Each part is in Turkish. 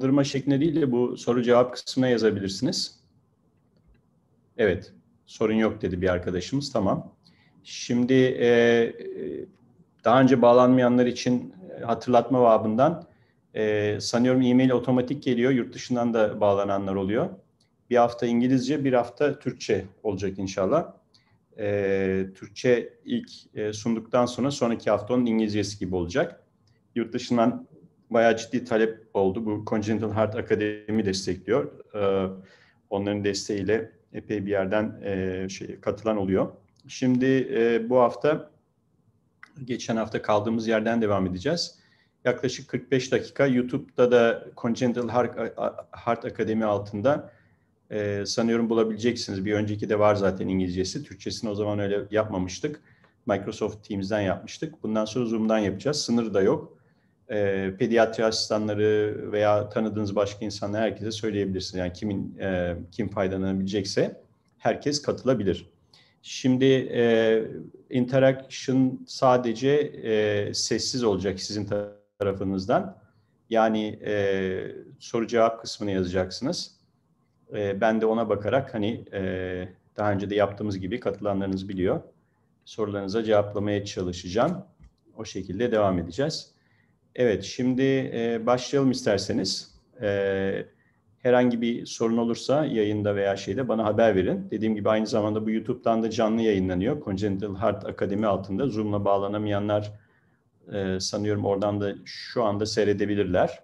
Sınırlandırma şekline değil de bu soru cevap kısmına yazabilirsiniz. Evet, sorun yok dedi bir arkadaşımız. Tamam. Şimdi e, e daha önce bağlanmayanlar için e, hatırlatma babından e, sanıyorum e-mail otomatik geliyor. Yurt dışından da bağlananlar oluyor. Bir hafta İngilizce, bir hafta Türkçe olacak inşallah. E, Türkçe ilk e, sunduktan sonra sonraki hafta onun İngilizcesi gibi olacak. Yurt dışından bayağı ciddi talep oldu. Bu Congenital Heart Akademi destekliyor. E, onların desteğiyle epey bir yerden e, şey, katılan oluyor. Şimdi e, bu hafta, geçen hafta kaldığımız yerden devam edeceğiz. Yaklaşık 45 dakika YouTube'da da Congenital Heart, Heart Akademi altında e, sanıyorum bulabileceksiniz. Bir önceki de var zaten İngilizcesi. Türkçesini o zaman öyle yapmamıştık. Microsoft Teams'den yapmıştık. Bundan sonra Zoom'dan yapacağız. Sınır da yok e, pediatri asistanları veya tanıdığınız başka insanlara herkese söyleyebilirsiniz. Yani kimin e, kim faydalanabilecekse herkes katılabilir. Şimdi e, interaction sadece e, sessiz olacak sizin tarafınızdan. Yani e, soru cevap kısmını yazacaksınız. E, ben de ona bakarak hani e, daha önce de yaptığımız gibi katılanlarınız biliyor. Sorularınıza cevaplamaya çalışacağım. O şekilde devam edeceğiz. Evet, şimdi e, başlayalım isterseniz. E, herhangi bir sorun olursa yayında veya şeyde bana haber verin. Dediğim gibi aynı zamanda bu YouTube'dan da canlı yayınlanıyor. Congenital Heart Akademi altında Zoom'la bağlanamayanlar e, sanıyorum oradan da şu anda seyredebilirler.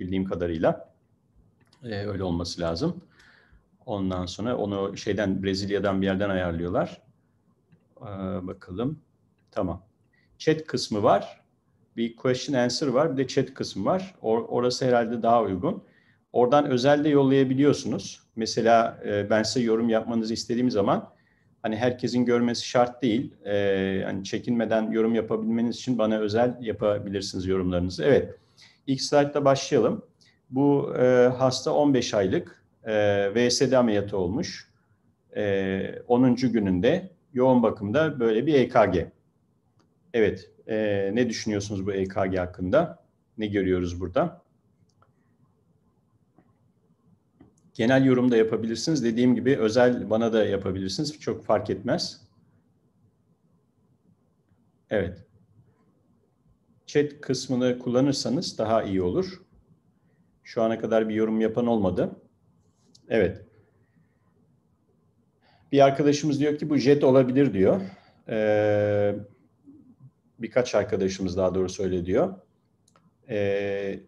Bildiğim kadarıyla. E, öyle olması lazım. Ondan sonra onu şeyden Brezilya'dan bir yerden ayarlıyorlar. E, bakalım. Tamam. Chat kısmı var bir question answer var, bir de chat kısmı var. Or orası herhalde daha uygun. Oradan özel de yollayabiliyorsunuz. Mesela e, ben size yorum yapmanızı istediğim zaman hani herkesin görmesi şart değil. E, hani çekinmeden yorum yapabilmeniz için bana özel yapabilirsiniz yorumlarınızı. Evet. ilk slaytta başlayalım. Bu e, hasta 15 aylık e, VSD ameliyatı olmuş. E, 10. gününde yoğun bakımda böyle bir EKG. Evet, e, ne düşünüyorsunuz bu EKG hakkında? Ne görüyoruz burada? Genel yorum da yapabilirsiniz. Dediğim gibi özel bana da yapabilirsiniz. Çok fark etmez. Evet. Chat kısmını kullanırsanız daha iyi olur. Şu ana kadar bir yorum yapan olmadı. Evet. Bir arkadaşımız diyor ki bu jet olabilir diyor. Ee, birkaç arkadaşımız daha doğru öyle diyor. E,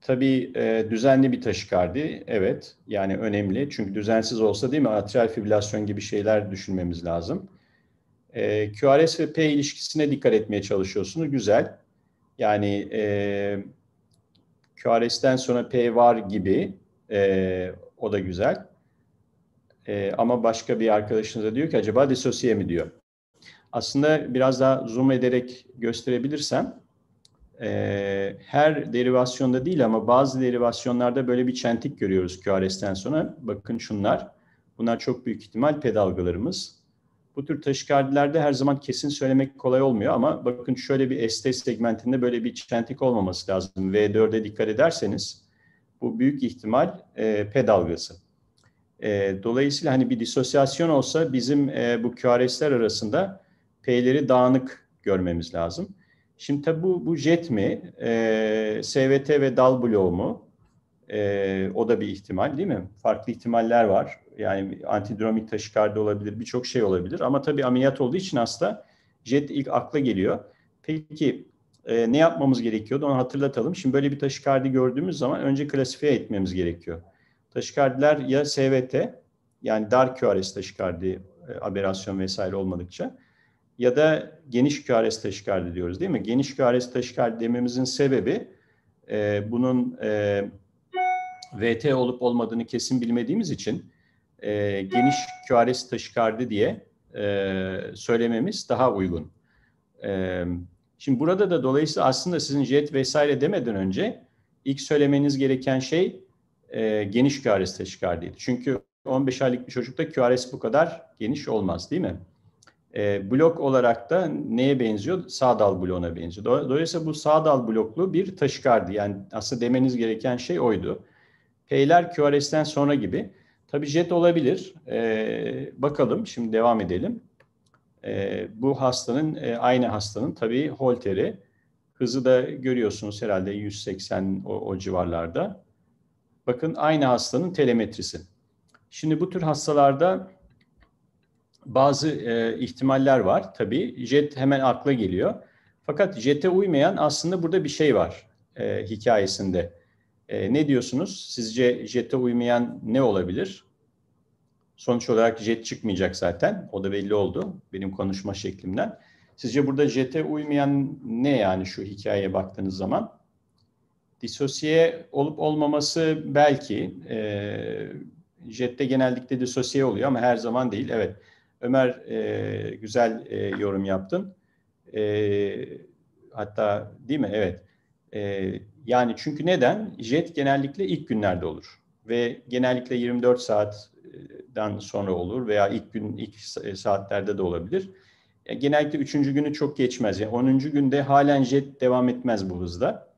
tabii e, düzenli bir taşikardi, evet yani önemli. Çünkü düzensiz olsa değil mi atrial fibrilasyon gibi şeyler düşünmemiz lazım. E, ee, QRS ve P ilişkisine dikkat etmeye çalışıyorsunuz, güzel. Yani e, QRS'ten sonra P var gibi, e, o da güzel. E, ama başka bir arkadaşınıza diyor ki acaba disosiye mi diyor. Aslında biraz daha zoom ederek gösterebilirsem e, her derivasyonda değil ama bazı derivasyonlarda böyle bir çentik görüyoruz QRS'ten sonra. Bakın şunlar. Bunlar çok büyük ihtimal P dalgalarımız. Bu tür taşikardilerde her zaman kesin söylemek kolay olmuyor ama bakın şöyle bir ST segmentinde böyle bir çentik olmaması lazım. V4'e dikkat ederseniz bu büyük ihtimal e, P dalgası. E, dolayısıyla hani bir disosyasyon olsa bizim e, bu QRS'ler arasında P'leri dağınık görmemiz lazım. Şimdi tabi bu, bu jet mi, e, ee, SVT ve dal bloğu mu? E, o da bir ihtimal değil mi? Farklı ihtimaller var. Yani antidromik taşikardi olabilir, birçok şey olabilir. Ama tabii ameliyat olduğu için hasta jet ilk akla geliyor. Peki e, ne yapmamız gerekiyordu onu hatırlatalım. Şimdi böyle bir taşikardi gördüğümüz zaman önce klasifiye etmemiz gerekiyor. Taşikardiler ya SVT yani dar QRS taşikardi e, aberasyon vesaire olmadıkça ya da geniş QRS teşkil diyoruz, değil mi? Geniş QRS teşkil dememizin sebebi e, bunun e, VT olup olmadığını kesin bilmediğimiz için e, geniş QRS taşikardi diye e, söylememiz daha uygun. E, şimdi burada da dolayısıyla aslında sizin jet vesaire demeden önce ilk söylemeniz gereken şey e, geniş QRS taşikardiydi. Çünkü 15 aylık bir çocukta QRS bu kadar geniş olmaz değil mi? E, blok olarak da neye benziyor? Sağ dal bloğuna benziyor. Dolayısıyla bu sağ dal bloklu bir taşikardi. Yani aslında demeniz gereken şey oydu. P'ler QRS'ten sonra gibi. Tabii jet olabilir. E, bakalım şimdi devam edelim. E, bu hastanın, e, aynı hastanın tabii Holter'i. Hızı da görüyorsunuz herhalde 180 o, o civarlarda. Bakın aynı hastanın telemetrisi. Şimdi bu tür hastalarda bazı e, ihtimaller var tabii. Jet hemen akla geliyor. Fakat JET'e uymayan aslında burada bir şey var e, hikayesinde. E, ne diyorsunuz? Sizce JET'e uymayan ne olabilir? Sonuç olarak JET çıkmayacak zaten. O da belli oldu benim konuşma şeklimden. Sizce burada JET'e uymayan ne yani şu hikayeye baktığınız zaman? Disosiye olup olmaması belki. E, JET'te genellikle disosiye oluyor ama her zaman değil. Evet. Ömer e, güzel e, yorum yaptın. E, hatta değil mi? Evet. E, yani çünkü neden? Jet genellikle ilk günlerde olur ve genellikle 24 saatten sonra olur veya ilk gün ilk e, saatlerde de olabilir. E, genellikle üçüncü günü çok geçmez. Yani 10. günde halen jet devam etmez bu hızda.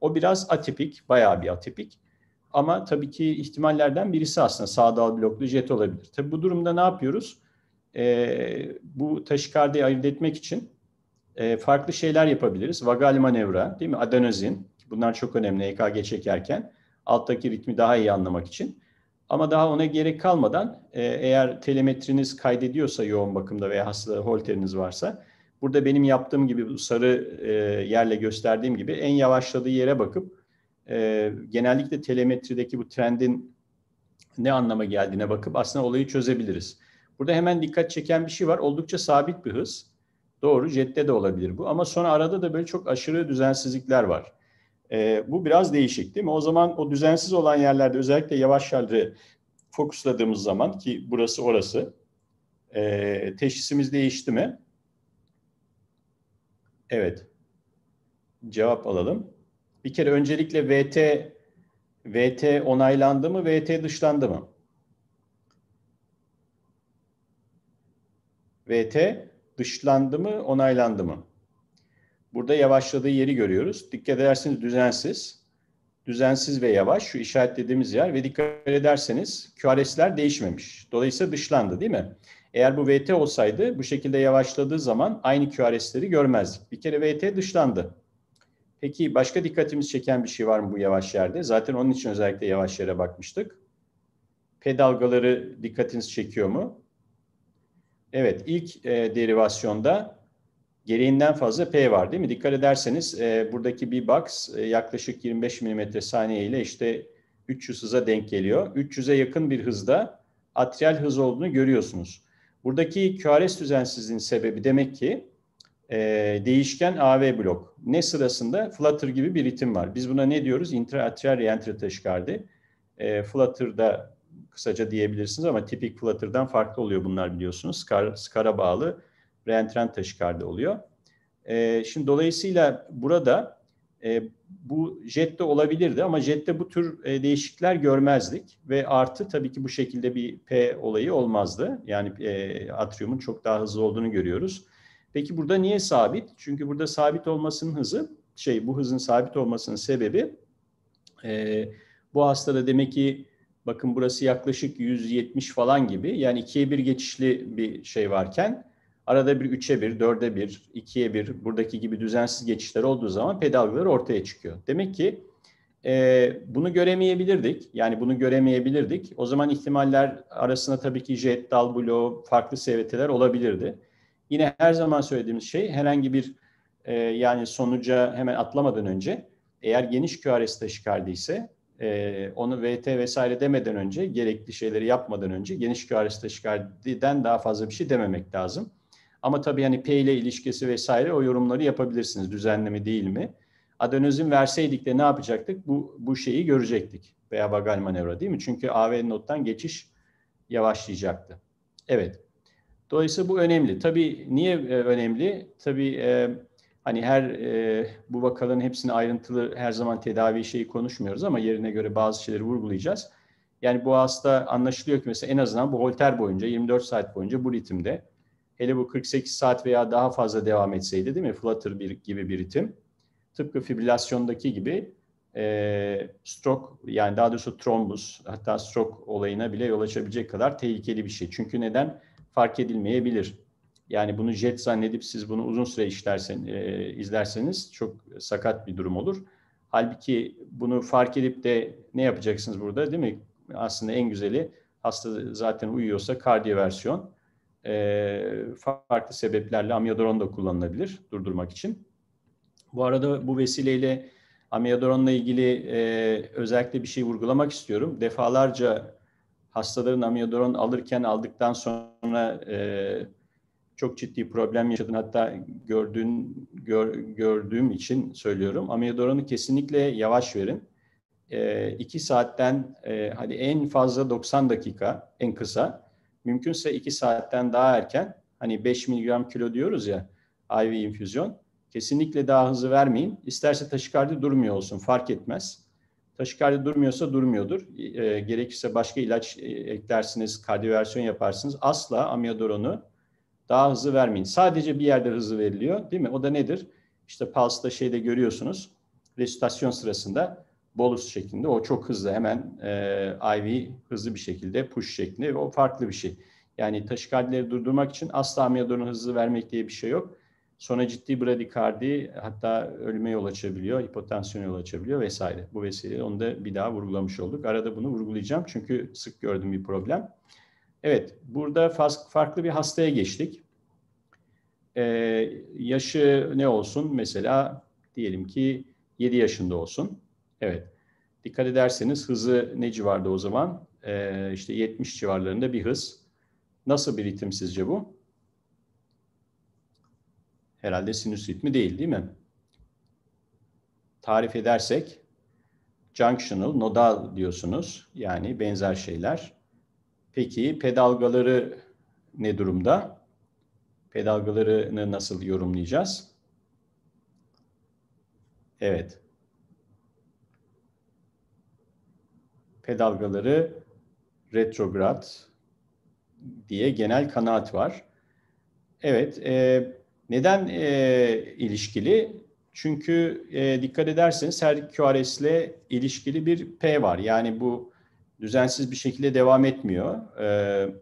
O biraz atipik, bayağı bir atipik. Ama tabii ki ihtimallerden birisi aslında sağdal bloklu jet olabilir. Tabii bu durumda ne yapıyoruz? e, bu taşikardiyi ayırt etmek için e, farklı şeyler yapabiliriz. Vagal manevra, değil mi? Adenozin. Bunlar çok önemli EKG çekerken. Alttaki ritmi daha iyi anlamak için. Ama daha ona gerek kalmadan e, eğer telemetriniz kaydediyorsa yoğun bakımda veya hasta holteriniz varsa burada benim yaptığım gibi bu sarı e, yerle gösterdiğim gibi en yavaşladığı yere bakıp e, genellikle telemetrideki bu trendin ne anlama geldiğine bakıp aslında olayı çözebiliriz. Burada hemen dikkat çeken bir şey var. Oldukça sabit bir hız. Doğru jette de olabilir bu. Ama sonra arada da böyle çok aşırı düzensizlikler var. E, bu biraz değişik değil mi? O zaman o düzensiz olan yerlerde özellikle yavaş yerleri fokusladığımız zaman ki burası orası e, teşhisimiz değişti mi? Evet. Cevap alalım. Bir kere öncelikle VT VT onaylandı mı, VT dışlandı mı? VT dışlandı mı, onaylandı mı? Burada yavaşladığı yeri görüyoruz. Dikkat ederseniz düzensiz. Düzensiz ve yavaş şu işaretlediğimiz yer ve dikkat ederseniz QRS'ler değişmemiş. Dolayısıyla dışlandı değil mi? Eğer bu VT olsaydı bu şekilde yavaşladığı zaman aynı QRS'leri görmezdik. Bir kere VT dışlandı. Peki başka dikkatimiz çeken bir şey var mı bu yavaş yerde? Zaten onun için özellikle yavaş yere bakmıştık. P dalgaları dikkatinizi çekiyor mu? Evet ilk e, derivasyonda gereğinden fazla P var değil mi? Dikkat ederseniz e, buradaki bir box e, yaklaşık 25 mm saniye ile işte 300 hıza denk geliyor. 300'e yakın bir hızda atrial hız olduğunu görüyorsunuz. Buradaki QRS düzensizliğinin sebebi demek ki e, değişken AV blok. Ne sırasında? Flutter gibi bir ritim var. Biz buna ne diyoruz? Intraatrial reentrate taşikardi. E, Flutter'da kısaca diyebilirsiniz ama tipik Flutter'dan farklı oluyor bunlar biliyorsunuz. Scar, Scar'a bağlı reentrant taşikardi oluyor. E, şimdi dolayısıyla burada e, bu jette olabilirdi ama jette bu tür e, değişiklikler görmezdik ve artı tabii ki bu şekilde bir P olayı olmazdı. Yani e, atriumun çok daha hızlı olduğunu görüyoruz. Peki burada niye sabit? Çünkü burada sabit olmasının hızı şey bu hızın sabit olmasının sebebi e, bu hastada demek ki Bakın burası yaklaşık 170 falan gibi. Yani ikiye bir geçişli bir şey varken arada bir üçe bir, dörde bir, ikiye bir buradaki gibi düzensiz geçişler olduğu zaman pedalgılar ortaya çıkıyor. Demek ki e, bunu göremeyebilirdik. Yani bunu göremeyebilirdik. O zaman ihtimaller arasında tabii ki jet, dal bloğu, farklı SVT'ler olabilirdi. Yine her zaman söylediğimiz şey herhangi bir e, yani sonuca hemen atlamadan önce eğer geniş QRS taşikardiyse e, onu VT vesaire demeden önce, gerekli şeyleri yapmadan önce geniş karesi teşkilden daha fazla bir şey dememek lazım. Ama tabii hani P ile ilişkisi vesaire o yorumları yapabilirsiniz. Düzenleme değil mi? Adenozin verseydik de ne yapacaktık? Bu, bu şeyi görecektik. Veya vagal manevra değil mi? Çünkü AV nottan geçiş yavaşlayacaktı. Evet. Dolayısıyla bu önemli. Tabii niye e, önemli? Tabii e, Hani her e, bu vakaların hepsini ayrıntılı her zaman tedavi şeyi konuşmuyoruz ama yerine göre bazı şeyleri vurgulayacağız. Yani bu hasta anlaşılıyor ki mesela en azından bu holter boyunca 24 saat boyunca bu ritimde hele bu 48 saat veya daha fazla devam etseydi değil mi? Flutter bir, gibi bir ritim. Tıpkı fibrilasyondaki gibi e, stroke yani daha doğrusu trombus hatta stroke olayına bile yol açabilecek kadar tehlikeli bir şey. Çünkü neden? Fark edilmeyebilir. Yani bunu jet zannedip siz bunu uzun süre işlersen, e, izlerseniz çok sakat bir durum olur. Halbuki bunu fark edip de ne yapacaksınız burada değil mi? Aslında en güzeli hasta zaten uyuyorsa kardiyoversiyon. E, farklı sebeplerle amiodaron da kullanılabilir durdurmak için. Bu arada bu vesileyle amiodaronla ilgili e, özellikle bir şey vurgulamak istiyorum. Defalarca hastaların amiodaron alırken aldıktan sonra e, çok ciddi problem yaşadın. Hatta gördüğün gör, gördüğüm için söylüyorum. Amiodaronu kesinlikle yavaş verin. 2 e, ee, saatten e, hadi en fazla 90 dakika en kısa. Mümkünse 2 saatten daha erken hani 5 miligram kilo diyoruz ya IV infüzyon. Kesinlikle daha hızlı vermeyin. İsterse taşikardi durmuyor olsun fark etmez. Taşikardi durmuyorsa durmuyordur. E, gerekirse başka ilaç e, eklersiniz, kardiyoversiyon yaparsınız. Asla amiodaronu daha hızlı vermeyin. Sadece bir yerde hızlı veriliyor değil mi? O da nedir? İşte Pulse'da şeyde görüyorsunuz. Resitasyon sırasında bolus şeklinde. O çok hızlı hemen e, IV hızlı bir şekilde push şeklinde. O farklı bir şey. Yani taşikardileri durdurmak için asla amiyadonu hızlı vermek diye bir şey yok. Sonra ciddi bradikardi hatta ölüme yol açabiliyor, hipotansiyon yol açabiliyor vesaire. Bu vesileyle onu da bir daha vurgulamış olduk. Arada bunu vurgulayacağım çünkü sık gördüğüm bir problem. Evet, burada farklı bir hastaya geçtik. Ee, yaşı ne olsun? Mesela diyelim ki 7 yaşında olsun. Evet, dikkat ederseniz hızı ne civarda o zaman? Ee, işte 70 civarlarında bir hız. Nasıl bir ritim sizce bu? Herhalde sinüs ritmi değil değil mi? Tarif edersek junctional, nodal diyorsunuz. Yani benzer şeyler Peki pedalgaları ne durumda? Pedalgalarını nasıl yorumlayacağız? Evet. Pedalgaları retrograd diye genel kanaat var. Evet, e, neden e, ilişkili? Çünkü e, dikkat ederseniz her QRS ile ilişkili bir P var. Yani bu düzensiz bir şekilde devam etmiyor. Ee,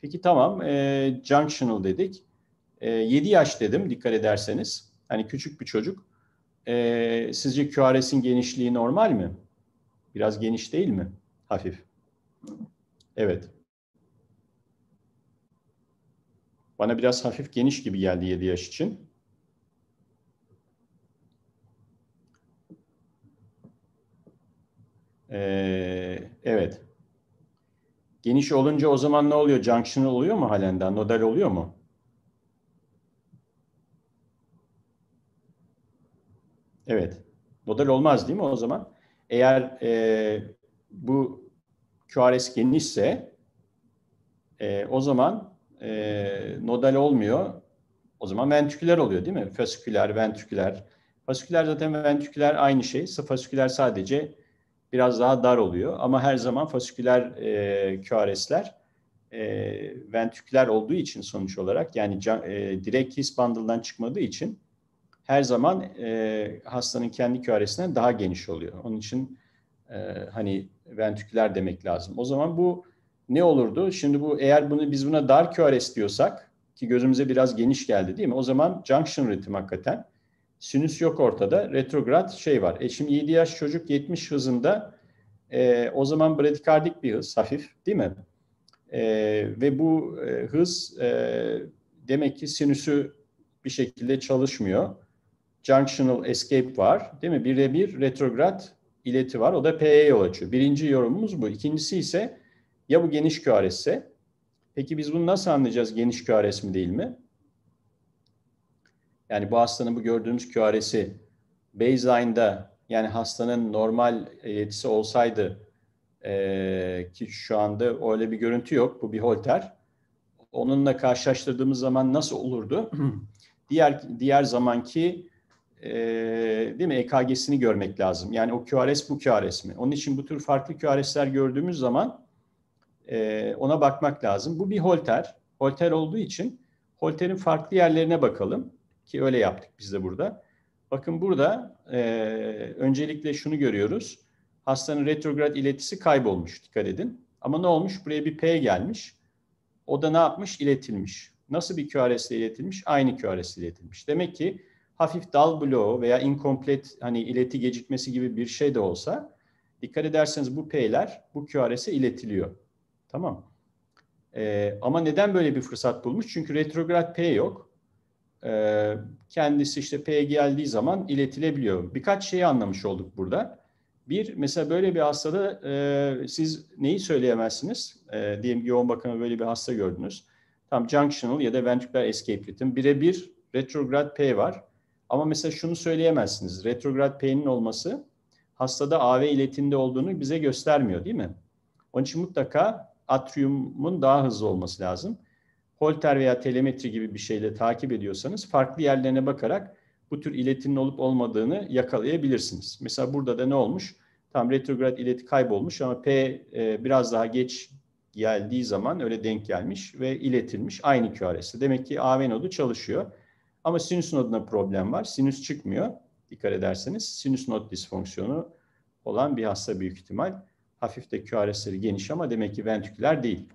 peki tamam e, junctional dedik. E, 7 yaş dedim dikkat ederseniz. Hani küçük bir çocuk. E, sizce QRS'in genişliği normal mi? Biraz geniş değil mi? Hafif. Evet. Bana biraz hafif geniş gibi geldi 7 yaş için. Ee, evet. Geniş olunca o zaman ne oluyor? Junction oluyor mu halen de? Nodal oluyor mu? Evet. Nodal olmaz değil mi o zaman? Eğer e, bu QRS genişse e, o zaman e, nodal olmuyor. O zaman ventriküler oluyor değil mi? Fasiküler, ventriküler. Fasiküler zaten ventriküler aynı şey. Fasiküler sadece biraz daha dar oluyor. Ama her zaman fasiküler e, QRS'ler e, ventriküler olduğu için sonuç olarak yani can, e, direkt his bandından çıkmadığı için her zaman e, hastanın kendi QRS'den daha geniş oluyor. Onun için e, hani ventriküler demek lazım. O zaman bu ne olurdu? Şimdi bu eğer bunu biz buna dar QRS diyorsak ki gözümüze biraz geniş geldi değil mi? O zaman junction ritim hakikaten Sinüs yok ortada. Retrograd şey var. E şimdi 7 yaş çocuk 70 hızında e, o zaman bradikardik bir hız hafif değil mi? E, ve bu e, hız e, demek ki sinüsü bir şekilde çalışmıyor. Junctional escape var değil mi? bir retrograd ileti var. O da P'ye yol açıyor. Birinci yorumumuz bu. İkincisi ise ya bu geniş QRS'se. Peki biz bunu nasıl anlayacağız geniş QRS mi değil mi? yani bu hastanın bu gördüğümüz QRS'i baseline'da yani hastanın normal yetisi olsaydı e, ki şu anda öyle bir görüntü yok. Bu bir holter. Onunla karşılaştırdığımız zaman nasıl olurdu? diğer diğer zamanki e, değil mi EKG'sini görmek lazım. Yani o QRS bu QRS mi? Onun için bu tür farklı QRS'ler gördüğümüz zaman e, ona bakmak lazım. Bu bir holter. Holter olduğu için holterin farklı yerlerine bakalım. Ki öyle yaptık biz de burada. Bakın burada e, öncelikle şunu görüyoruz. Hastanın retrograd iletisi kaybolmuş dikkat edin. Ama ne olmuş? Buraya bir P gelmiş. O da ne yapmış? İletilmiş. Nasıl bir QRS ile iletilmiş? Aynı QRS ile iletilmiş. Demek ki hafif dal bloğu veya incomplete hani ileti gecikmesi gibi bir şey de olsa dikkat ederseniz bu P'ler bu QRS'e iletiliyor. Tamam. Ee, ama neden böyle bir fırsat bulmuş? Çünkü retrograd P yok e, kendisi işte P geldiği zaman iletilebiliyor. Birkaç şeyi anlamış olduk burada. Bir, mesela böyle bir hastada e, siz neyi söyleyemezsiniz? E, diyelim yoğun bakıma böyle bir hasta gördünüz. Tam junctional ya da ventricular escape ritim. Birebir retrograd P var. Ama mesela şunu söyleyemezsiniz. Retrograd P'nin olması hastada AV iletinde olduğunu bize göstermiyor değil mi? Onun için mutlaka atriumun daha hızlı olması lazım holter veya telemetri gibi bir şeyle takip ediyorsanız farklı yerlerine bakarak bu tür iletinin olup olmadığını yakalayabilirsiniz. Mesela burada da ne olmuş? Tam retrograd ileti kaybolmuş ama P e, biraz daha geç geldiği zaman öyle denk gelmiş ve iletilmiş aynı QRS'de. Demek ki AV nodu çalışıyor. Ama sinüs noduna problem var. Sinüs çıkmıyor. Dikkat ederseniz sinüs nod disfonksiyonu olan bir hasta büyük ihtimal. Hafif de QRS'leri geniş ama demek ki ventriküler değil.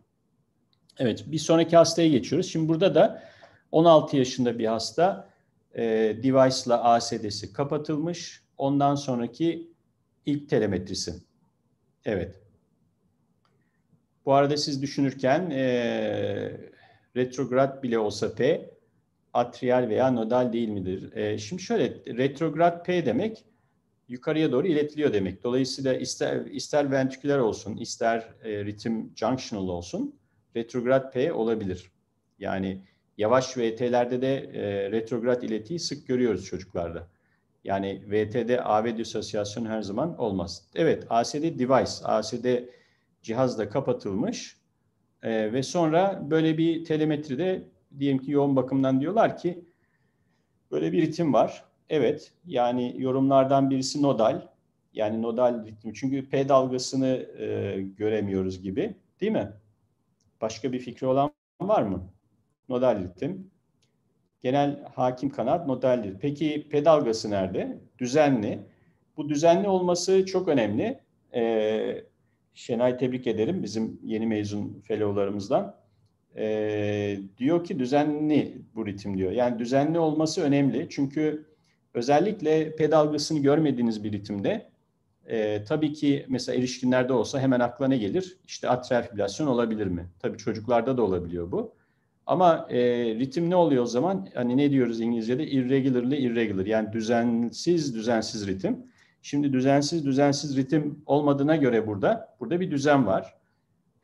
Evet, bir sonraki hastaya geçiyoruz. Şimdi burada da 16 yaşında bir hasta e, ile ASD'si kapatılmış. Ondan sonraki ilk telemetrisi. Evet. Bu arada siz düşünürken e, retrograd bile olsa P atrial veya nodal değil midir? E, şimdi şöyle retrograd P demek yukarıya doğru iletiliyor demek. Dolayısıyla ister, ister ventriküler olsun, ister e, ritim junctional olsun retrograd P olabilir. Yani yavaş VT'lerde de e, retrograd iletiyi sık görüyoruz çocuklarda. Yani VT'de AV disosyasyon her zaman olmaz. Evet ASD device, ASD cihaz da kapatılmış e, ve sonra böyle bir telemetride diyelim ki yoğun bakımdan diyorlar ki böyle bir ritim var. Evet yani yorumlardan birisi nodal yani nodal ritim çünkü P dalgasını e, göremiyoruz gibi değil mi? Başka bir fikri olan var mı? Nodal ritim. Genel hakim kanat nodal ritim. Peki pedalgası nerede? Düzenli. Bu düzenli olması çok önemli. Ee, Şenay tebrik ederim bizim yeni mezun fellowlarımızdan. Ee, diyor ki düzenli bu ritim diyor. Yani düzenli olması önemli. Çünkü özellikle pedalgasını görmediğiniz bir ritimde e, tabii ki mesela erişkinlerde olsa hemen akla ne gelir? İşte atrial fibrilasyon olabilir mi? Tabii çocuklarda da olabiliyor bu. Ama e, ritim ne oluyor o zaman? Hani ne diyoruz İngilizce'de? Irregularly irregular. Yani düzensiz düzensiz ritim. Şimdi düzensiz düzensiz ritim olmadığına göre burada, burada bir düzen var.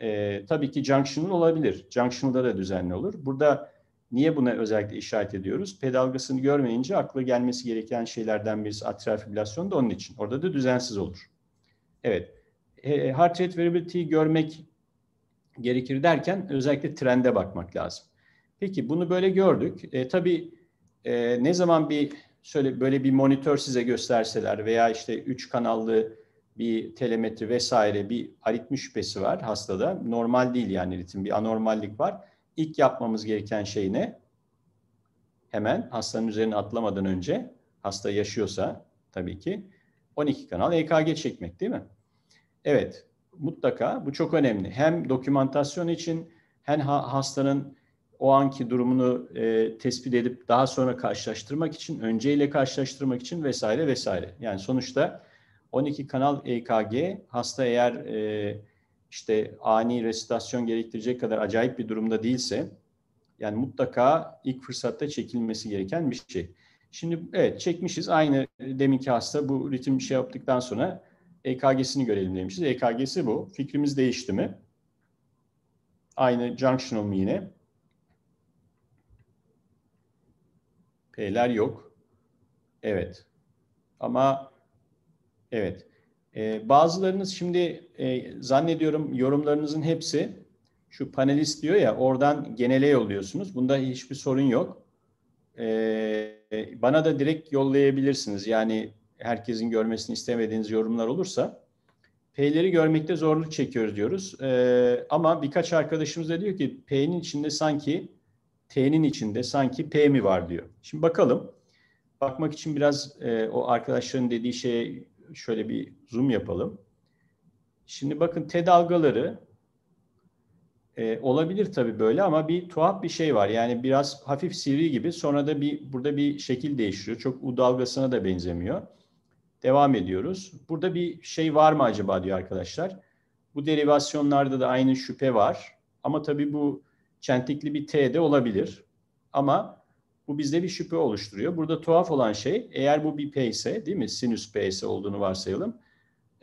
E, tabii ki junctional olabilir. Junctional'da da düzenli olur. Burada Niye buna özellikle işaret ediyoruz? Pedalgasını görmeyince akla gelmesi gereken şeylerden birisi atrial fibrilasyon da onun için. Orada da düzensiz olur. Evet. Heart rate variability'yi görmek gerekir derken özellikle trende bakmak lazım. Peki bunu böyle gördük. E, tabii e, ne zaman bir şöyle böyle bir monitör size gösterseler veya işte üç kanallı bir telemetri vesaire bir aritmi şüphesi var hastada. Normal değil yani ritim bir anormallik var ilk yapmamız gereken şey ne? Hemen hastanın üzerine atlamadan önce hasta yaşıyorsa tabii ki 12 kanal EKG çekmek değil mi? Evet mutlaka bu çok önemli. Hem dokümantasyon için hem hastanın o anki durumunu e, tespit edip daha sonra karşılaştırmak için, önceyle karşılaştırmak için vesaire vesaire. Yani sonuçta 12 kanal EKG hasta eğer e, işte ani resitasyon gerektirecek kadar acayip bir durumda değilse yani mutlaka ilk fırsatta çekilmesi gereken bir şey. Şimdi evet çekmişiz aynı deminki hasta bu ritim şey yaptıktan sonra EKG'sini görelim demişiz. EKG'si bu. Fikrimiz değişti mi? Aynı junctional mı yine? P'ler yok. Evet. Ama evet. E, bazılarınız şimdi e, zannediyorum yorumlarınızın hepsi şu panelist diyor ya oradan genele yolluyorsunuz. Bunda hiçbir sorun yok. E, bana da direkt yollayabilirsiniz. Yani herkesin görmesini istemediğiniz yorumlar olursa. P'leri görmekte zorluk çekiyoruz diyoruz. E, ama birkaç arkadaşımız da diyor ki P'nin içinde sanki T'nin içinde sanki P mi var diyor. Şimdi bakalım. Bakmak için biraz e, o arkadaşların dediği şeye şöyle bir zoom yapalım. Şimdi bakın T dalgaları e, olabilir tabii böyle ama bir tuhaf bir şey var. Yani biraz hafif sivri gibi sonra da bir burada bir şekil değişiyor. Çok U dalgasına da benzemiyor. Devam ediyoruz. Burada bir şey var mı acaba diyor arkadaşlar. Bu derivasyonlarda da aynı şüphe var. Ama tabii bu çentikli bir T de olabilir. Ama bu bizde bir şüphe oluşturuyor. Burada tuhaf olan şey eğer bu bir P ise değil mi sinüs P ise olduğunu varsayalım.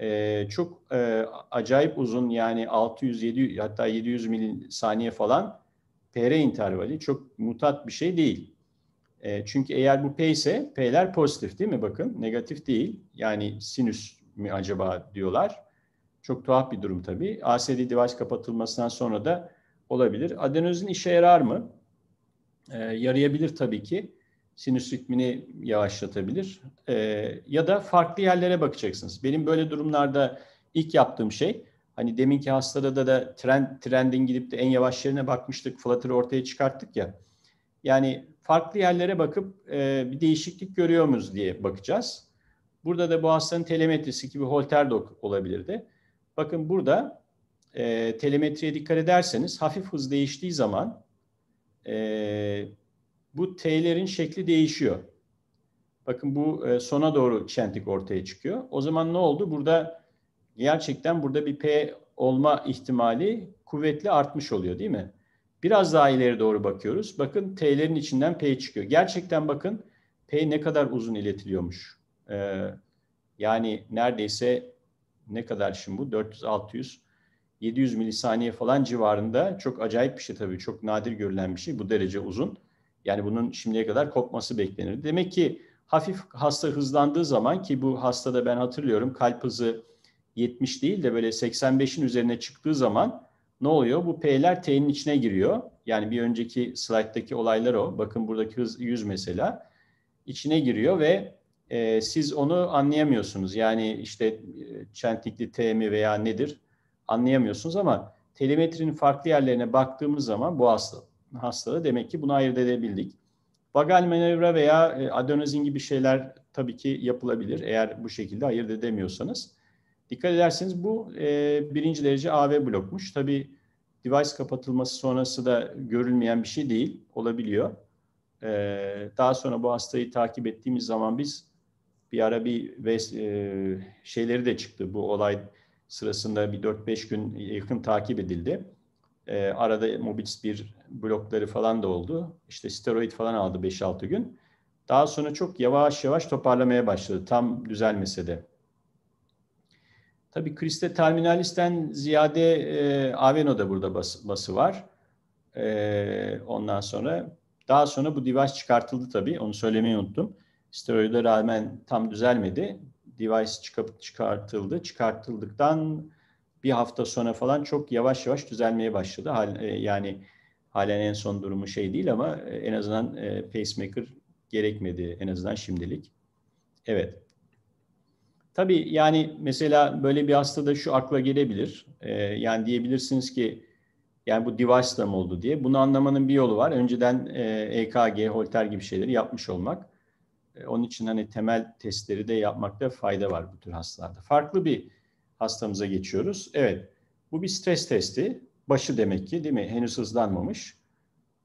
Ee, çok e, acayip uzun yani 600 700 hatta 700 milisaniye falan PR intervali çok mutat bir şey değil. E, çünkü eğer bu P ise P'ler pozitif değil mi bakın negatif değil. Yani sinüs mi acaba diyorlar. Çok tuhaf bir durum tabii. ASD device kapatılmasından sonra da olabilir. Adenozin işe yarar mı? e, yarayabilir tabii ki. Sinüs ritmini yavaşlatabilir. E, ya da farklı yerlere bakacaksınız. Benim böyle durumlarda ilk yaptığım şey hani deminki hastada da, da trend, trendin gidip de en yavaş yerine bakmıştık. Flutter'ı ortaya çıkarttık ya. Yani farklı yerlere bakıp e, bir değişiklik görüyor muyuz diye bakacağız. Burada da bu hastanın telemetrisi gibi holter Holterdok olabilirdi. Bakın burada e, telemetriye dikkat ederseniz hafif hız değiştiği zaman e, bu T'lerin şekli değişiyor. Bakın bu e, sona doğru çentik ortaya çıkıyor. O zaman ne oldu? Burada gerçekten burada bir P olma ihtimali kuvvetli artmış oluyor değil mi? Biraz daha ileri doğru bakıyoruz. Bakın T'lerin içinden P çıkıyor. Gerçekten bakın P ne kadar uzun iletiliyormuş. Ee, yani neredeyse ne kadar şimdi bu? 400-600 700 milisaniye falan civarında çok acayip bir şey tabii. Çok nadir görülen bir şey. Bu derece uzun. Yani bunun şimdiye kadar kopması beklenir. Demek ki hafif hasta hızlandığı zaman ki bu hastada ben hatırlıyorum kalp hızı 70 değil de böyle 85'in üzerine çıktığı zaman ne oluyor? Bu P'ler T'nin içine giriyor. Yani bir önceki slayttaki olaylar o. Bakın buradaki hız 100 mesela. içine giriyor ve e, siz onu anlayamıyorsunuz. Yani işte e, çentikli T mi veya nedir? anlayamıyorsunuz ama telemetrinin farklı yerlerine baktığımız zaman bu hasta, hastalığı demek ki bunu ayırt edebildik. Vagal manevra veya e, adenozin gibi şeyler tabii ki yapılabilir eğer bu şekilde ayırt edemiyorsanız. Dikkat ederseniz bu e, birinci derece AV blokmuş. Tabii device kapatılması sonrası da görülmeyen bir şey değil, olabiliyor. Ee, daha sonra bu hastayı takip ettiğimiz zaman biz bir ara bir e, şeyleri de çıktı bu olay sırasında bir 4-5 gün yakın takip edildi. E, arada Mobilis bir blokları falan da oldu. İşte steroid falan aldı 5-6 gün. Daha sonra çok yavaş yavaş toparlamaya başladı tam düzelmese de. Tabii Kriste terminalisten ziyade e, Aveno'da burada bas, bası var. E, ondan sonra daha sonra bu device çıkartıldı tabii. Onu söylemeyi unuttum. Steroide rağmen tam düzelmedi device çıkıp çıkartıldı. Çıkartıldıktan bir hafta sonra falan çok yavaş yavaş düzelmeye başladı. Hal, e, yani halen en son durumu şey değil ama e, en azından e, pacemaker gerekmedi en azından şimdilik. Evet. Tabii yani mesela böyle bir hastada şu akla gelebilir. Yani diyebilirsiniz ki yani bu device da mı oldu diye. Bunu anlamanın bir yolu var. Önceden EKG, Holter gibi şeyleri yapmış olmak. E, onun için hani temel testleri de yapmakta fayda var bu tür hastalarda. Farklı bir hastamıza geçiyoruz. Evet, bu bir stres testi. Başı demek ki değil mi? Henüz hızlanmamış.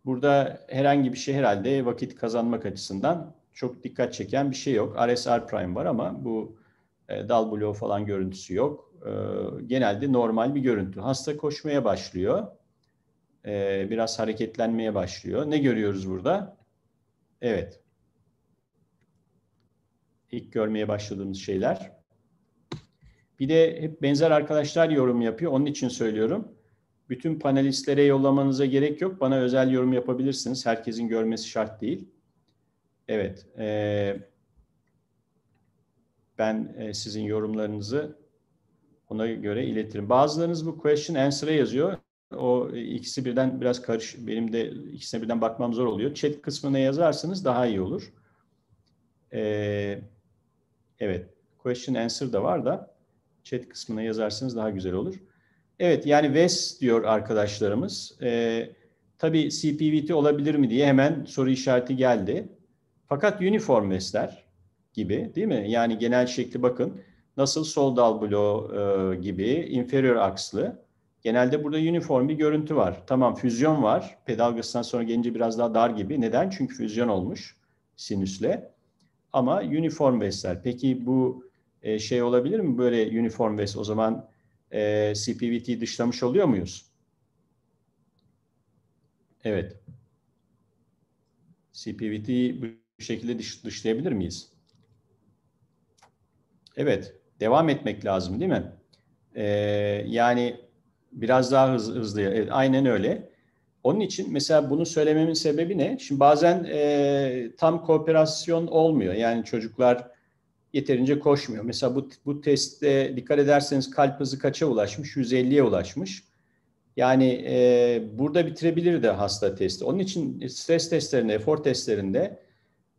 Burada herhangi bir şey herhalde vakit kazanmak açısından çok dikkat çeken bir şey yok. RSR prime var ama bu e, dal bloğu falan görüntüsü yok. E, genelde normal bir görüntü. Hasta koşmaya başlıyor. E, biraz hareketlenmeye başlıyor. Ne görüyoruz burada? Evet, ilk görmeye başladığımız şeyler. Bir de hep benzer arkadaşlar yorum yapıyor. Onun için söylüyorum. Bütün panelistlere yollamanıza gerek yok. Bana özel yorum yapabilirsiniz. Herkesin görmesi şart değil. Evet. E, ben e, sizin yorumlarınızı ona göre iletirim. Bazılarınız bu question answer'a yazıyor. O e, ikisi birden biraz karış. Benim de ikisine birden bakmam zor oluyor. Chat kısmına yazarsanız daha iyi olur. Evet. Evet. Question answer da var da chat kısmına yazarsanız daha güzel olur. Evet yani VES diyor arkadaşlarımız. Ee, tabii CPVT olabilir mi diye hemen soru işareti geldi. Fakat uniform VES'ler gibi değil mi? Yani genel şekli bakın. Nasıl sol dal bloğu e, gibi inferior akslı. Genelde burada uniform bir görüntü var. Tamam füzyon var. Pedalgasından sonra gelince biraz daha dar gibi. Neden? Çünkü füzyon olmuş sinüsle ama uniform vestler. Peki bu e, şey olabilir mi? Böyle uniform vest o zaman e, CPVT dışlamış oluyor muyuz? Evet. CPVT bu şekilde dış, dışlayabilir miyiz? Evet. Devam etmek lazım değil mi? E, yani biraz daha hız, hızlı. Evet, aynen öyle. Onun için mesela bunu söylememin sebebi ne? Şimdi bazen e, tam kooperasyon olmuyor. Yani çocuklar yeterince koşmuyor. Mesela bu, bu testte dikkat ederseniz kalp hızı kaça ulaşmış? 150'ye ulaşmış. Yani e, burada bitirebilirdi hasta testi. Onun için stres testlerinde, efor testlerinde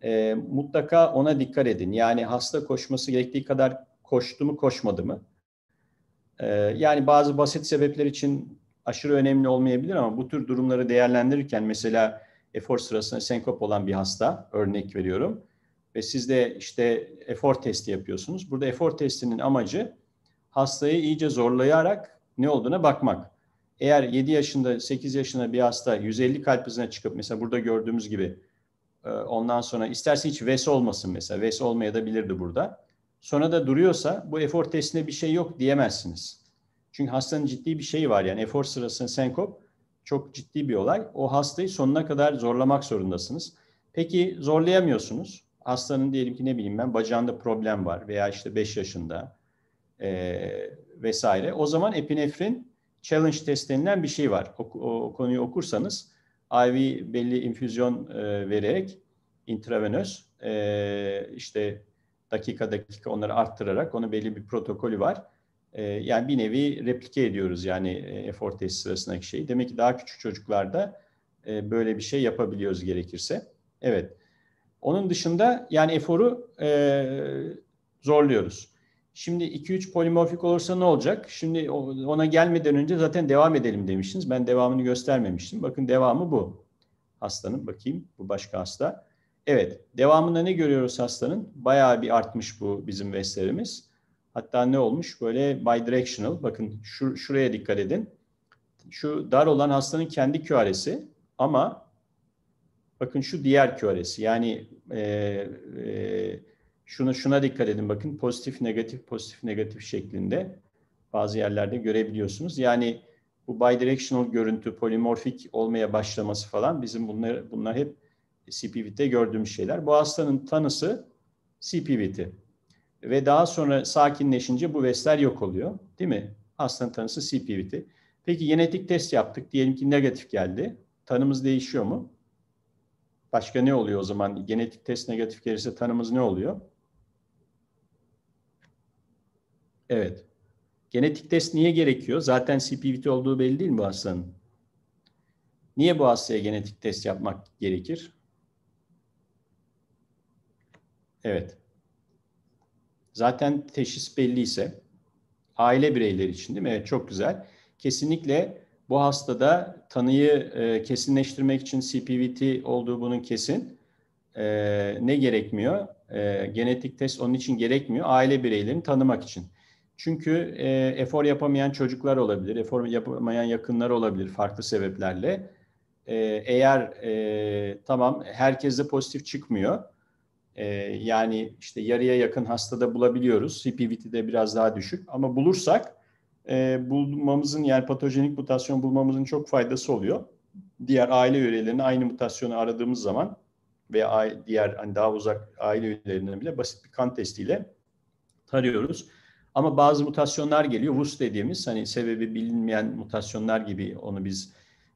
e, mutlaka ona dikkat edin. Yani hasta koşması gerektiği kadar koştu mu koşmadı mı? E, yani bazı basit sebepler için aşırı önemli olmayabilir ama bu tür durumları değerlendirirken mesela efor sırasında senkop olan bir hasta örnek veriyorum ve siz de işte efor testi yapıyorsunuz. Burada efor testinin amacı hastayı iyice zorlayarak ne olduğuna bakmak. Eğer 7 yaşında 8 yaşında bir hasta 150 kalp hızına çıkıp mesela burada gördüğümüz gibi e, ondan sonra isterse hiç VES olmasın mesela VES olmayabilirdi burada. Sonra da duruyorsa bu efor testinde bir şey yok diyemezsiniz. Çünkü hastanın ciddi bir şeyi var yani efor sırasında senkop çok ciddi bir olay. O hastayı sonuna kadar zorlamak zorundasınız. Peki zorlayamıyorsunuz. Hastanın diyelim ki ne bileyim ben bacağında problem var veya işte 5 yaşında e, vesaire. O zaman epinefrin challenge test denilen bir şey var. O, o, o konuyu okursanız IV belli infüzyon e, vererek intravenöz e, işte dakika dakika onları arttırarak onun belli bir protokolü var ee, yani bir nevi replike ediyoruz yani e, efor testi sırasındaki şeyi. Demek ki daha küçük çocuklarda e, böyle bir şey yapabiliyoruz gerekirse. Evet. Onun dışında yani eforu e, zorluyoruz. Şimdi 2-3 polimorfik olursa ne olacak? Şimdi ona gelmeden önce zaten devam edelim demiştiniz. Ben devamını göstermemiştim. Bakın devamı bu. Hastanın bakayım bu başka hasta. Evet devamında ne görüyoruz hastanın? Bayağı bir artmış bu bizim vesterimiz. Hatta ne olmuş? Böyle bidirectional. Bakın şur şuraya dikkat edin. Şu dar olan hastanın kendi QRS'i ama bakın şu diğer QRS'i. Yani e, e, şuna, şuna dikkat edin. Bakın pozitif negatif pozitif negatif şeklinde bazı yerlerde görebiliyorsunuz. Yani bu bidirectional görüntü, polimorfik olmaya başlaması falan bizim bunlar, bunlar hep CPVT'de gördüğümüz şeyler. Bu hastanın tanısı CPVT ve daha sonra sakinleşince bu vesler yok oluyor. Değil mi? Hastanın tanısı CPVT. Peki genetik test yaptık. Diyelim ki negatif geldi. Tanımız değişiyor mu? Başka ne oluyor o zaman? Genetik test negatif gelirse tanımız ne oluyor? Evet. Genetik test niye gerekiyor? Zaten CPVT olduğu belli değil mi bu hastanın? Niye bu hastaya genetik test yapmak gerekir? Evet. Zaten teşhis belli ise aile bireyleri için değil mi? Evet çok güzel. Kesinlikle bu hastada tanıyı e, kesinleştirmek için CPVT olduğu bunun kesin. E, ne gerekmiyor? E, genetik test onun için gerekmiyor. Aile bireylerini tanımak için. Çünkü e, efor yapamayan çocuklar olabilir, efor yapamayan yakınlar olabilir farklı sebeplerle. E, eğer e, tamam herkes de pozitif çıkmıyor e, yani işte yarıya yakın hastada bulabiliyoruz. CPVT'de biraz daha düşük ama bulursak e, bulmamızın yani patojenik mutasyon bulmamızın çok faydası oluyor. Diğer aile üyelerini aynı mutasyonu aradığımız zaman veya diğer hani daha uzak aile üyelerine bile basit bir kan testiyle tarıyoruz. Ama bazı mutasyonlar geliyor. vus dediğimiz hani sebebi bilinmeyen mutasyonlar gibi onu biz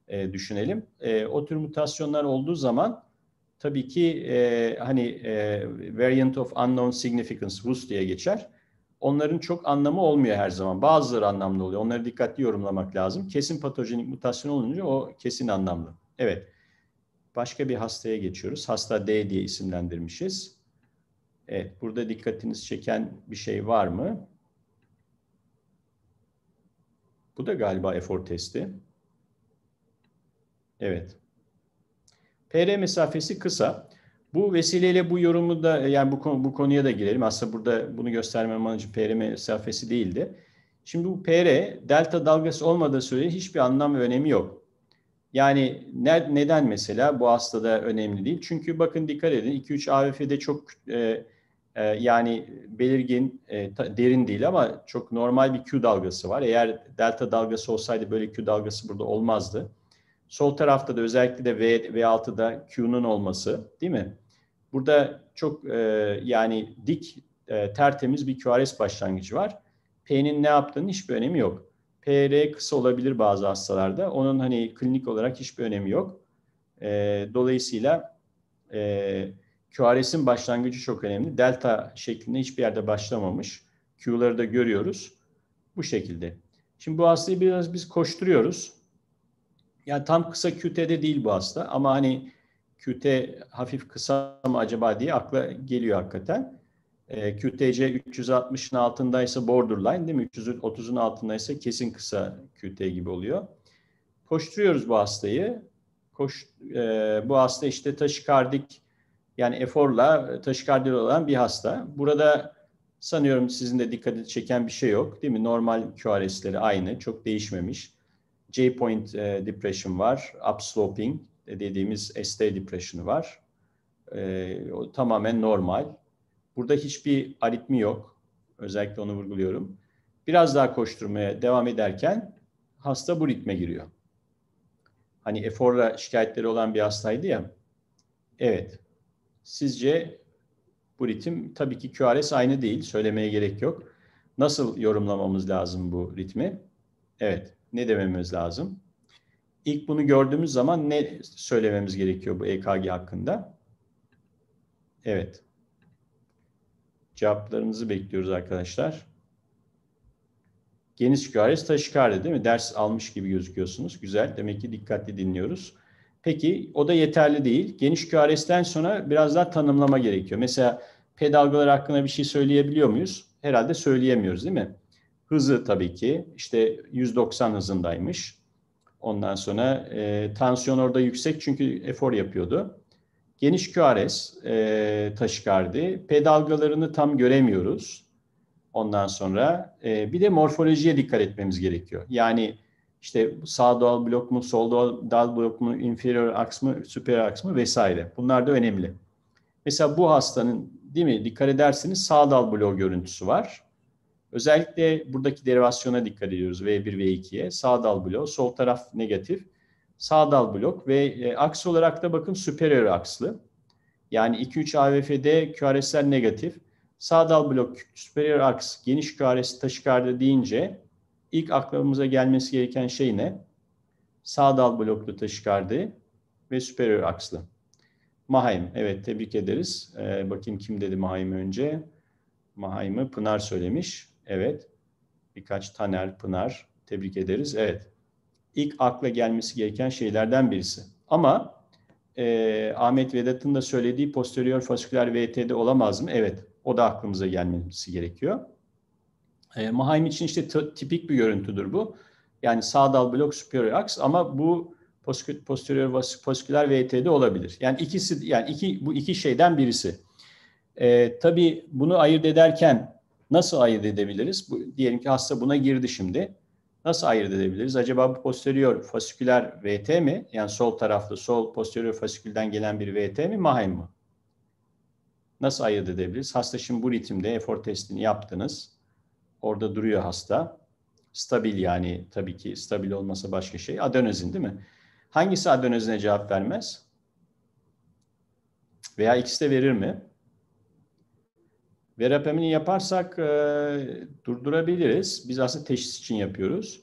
e, düşünelim. E, o tür mutasyonlar olduğu zaman tabii ki e, hani e, variant of unknown significance Rus diye geçer. Onların çok anlamı olmuyor her zaman. Bazıları anlamlı oluyor. Onları dikkatli yorumlamak lazım. Kesin patojenik mutasyon olunca o kesin anlamlı. Evet. Başka bir hastaya geçiyoruz. Hasta D diye isimlendirmişiz. Evet, burada dikkatiniz çeken bir şey var mı? Bu da galiba efor testi. Evet. PR mesafesi kısa. Bu vesileyle bu yorumu da e, yani bu, konu, bu konuya da girelim. Aslında burada bunu göstermem amacı PR mesafesi değildi. Şimdi bu PR delta dalgası olmadığı sürece hiçbir anlam ve önemi yok. Yani ne, neden mesela bu hastada önemli değil? Çünkü bakın dikkat edin 2-3 AVF'de çok e, e, yani belirgin e, ta, derin değil ama çok normal bir Q dalgası var. Eğer delta dalgası olsaydı böyle Q dalgası burada olmazdı. Sol tarafta da özellikle de V, V6'da Q'nun olması değil mi? Burada çok e, yani dik e, tertemiz bir QRS başlangıcı var. P'nin ne yaptığının hiçbir önemi yok. PR kısa olabilir bazı hastalarda. Onun hani klinik olarak hiçbir önemi yok. E, dolayısıyla e, QRS'in başlangıcı çok önemli. Delta şeklinde hiçbir yerde başlamamış. Q'ları da görüyoruz. Bu şekilde. Şimdi bu hastayı biraz biz koşturuyoruz yani tam kısa QT'de değil bu hasta ama hani QT hafif kısa mı acaba diye akla geliyor hakikaten. E, QTC 360'ın altındaysa borderline değil mi? 330'un altındaysa kesin kısa QT gibi oluyor. Koşturuyoruz bu hastayı. Koş, e, bu hasta işte taşikardik yani eforla taşikardi olan bir hasta. Burada sanıyorum sizin de dikkatini çeken bir şey yok değil mi? Normal QRS'leri aynı, çok değişmemiş. J-point e, depression var, upsloping e, dediğimiz ST depression'ı var. E, o tamamen normal. Burada hiçbir aritmi yok. Özellikle onu vurguluyorum. Biraz daha koşturmaya devam ederken hasta bu ritme giriyor. Hani eforla şikayetleri olan bir hastaydı ya. Evet. Sizce bu ritim tabii ki QRS aynı değil. Söylemeye gerek yok. Nasıl yorumlamamız lazım bu ritmi? Evet ne dememiz lazım? İlk bunu gördüğümüz zaman ne söylememiz gerekiyor bu EKG hakkında? Evet. Cevaplarınızı bekliyoruz arkadaşlar. Geniş QRS taşikardi değil mi? Ders almış gibi gözüküyorsunuz. Güzel. Demek ki dikkatli dinliyoruz. Peki o da yeterli değil. Geniş QRS'ten sonra biraz daha tanımlama gerekiyor. Mesela P dalgaları hakkında bir şey söyleyebiliyor muyuz? Herhalde söyleyemiyoruz değil mi? Hızı tabii ki işte 190 hızındaymış. Ondan sonra e, tansiyon orada yüksek çünkü efor yapıyordu. Geniş QRS e, taşikardi. P dalgalarını tam göremiyoruz. Ondan sonra e, bir de morfolojiye dikkat etmemiz gerekiyor. Yani işte sağ doğal blok mu, sol doğal dal blok mu, inferior aks mı, superior aks mı vesaire. Bunlar da önemli. Mesela bu hastanın değil mi dikkat edersiniz sağ dal bloğu görüntüsü var. Özellikle buradaki derivasyona dikkat ediyoruz V1 V2'ye. Sağ dal blok, sol taraf negatif. Sağ dal blok ve e, aks olarak da bakın superior akslı. Yani 2-3 AVF'de QRS'ler negatif. Sağ dal blok, superior aks, geniş QRS, taşikarda deyince ilk aklımıza gelmesi gereken şey ne? Sağ dal bloklu taşikardi ve superior akslı. Mahim. Evet tebrik ederiz. Ee, bakayım kim dedi Mahim'i önce. Mahim'i Pınar söylemiş. Evet. Birkaç Taner, Pınar. Tebrik ederiz. Evet. İlk akla gelmesi gereken şeylerden birisi. Ama e, Ahmet Vedat'ın da söylediği posterior fasiküler VT'de olamaz mı? Evet. O da aklımıza gelmesi gerekiyor. E, Mahaim için işte tipik bir görüntüdür bu. Yani sağ dal blok superior aks ama bu posterior fasiküler VT'de olabilir. Yani ikisi yani iki bu iki şeyden birisi. E, tabii bunu ayırt ederken Nasıl ayırt edebiliriz? Bu, diyelim ki hasta buna girdi şimdi. Nasıl ayırt edebiliriz? Acaba bu posterior fasiküler VT mi? Yani sol taraflı sol posterior fasikülden gelen bir VT mi, mahem mı? Nasıl ayırt edebiliriz? Hasta şimdi bu ritimde efor testini yaptınız. Orada duruyor hasta. Stabil yani tabii ki stabil olmasa başka şey. Adenozin değil mi? Hangisi adenozine cevap vermez? Veya ikisi de verir mi? verapamini yaparsak e, durdurabiliriz. Biz aslında teşhis için yapıyoruz.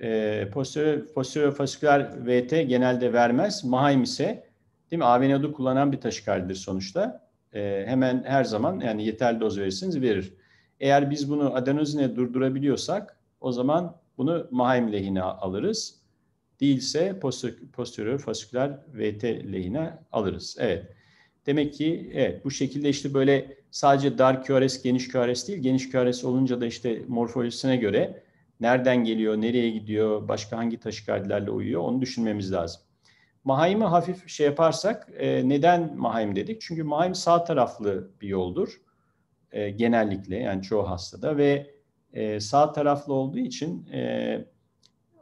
E, posterior, posterior fasiküler VT genelde vermez. Mahaim ise değil mi? AVNOD'u kullanan bir taşikardidir sonuçta. E, hemen her zaman yani yeterli doz verirsiniz verir. Eğer biz bunu adenozine durdurabiliyorsak o zaman bunu mahaim lehine alırız. Değilse posterior fasiküler VT lehine alırız. Evet. Demek ki evet bu şekilde işte böyle sadece dar QRS, geniş QRS değil. Geniş QRS olunca da işte morfolojisine göre nereden geliyor, nereye gidiyor, başka hangi taşikardilerle uyuyor onu düşünmemiz lazım. Mahayim'i hafif şey yaparsak e, neden Mahayim dedik? Çünkü Mahayim sağ taraflı bir yoldur. E, genellikle yani çoğu hastada ve e, sağ taraflı olduğu için e,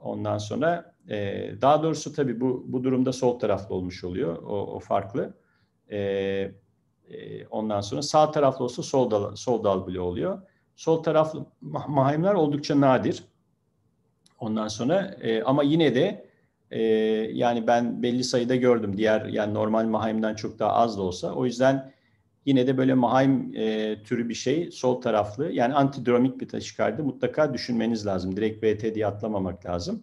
ondan sonra e, daha doğrusu tabii bu, bu durumda sol taraflı olmuş oluyor. O, o farklı. E, ee, ondan sonra sağ taraflı olsa sol dal, sol dal bile oluyor. Sol taraflı mahimler oldukça nadir. Ondan sonra e, ama yine de e, yani ben belli sayıda gördüm. Diğer yani normal mahimden çok daha az da olsa. O yüzden yine de böyle mahaim e, türü bir şey sol taraflı yani antidromik bir taşikardi mutlaka düşünmeniz lazım. Direkt BT diye atlamamak lazım.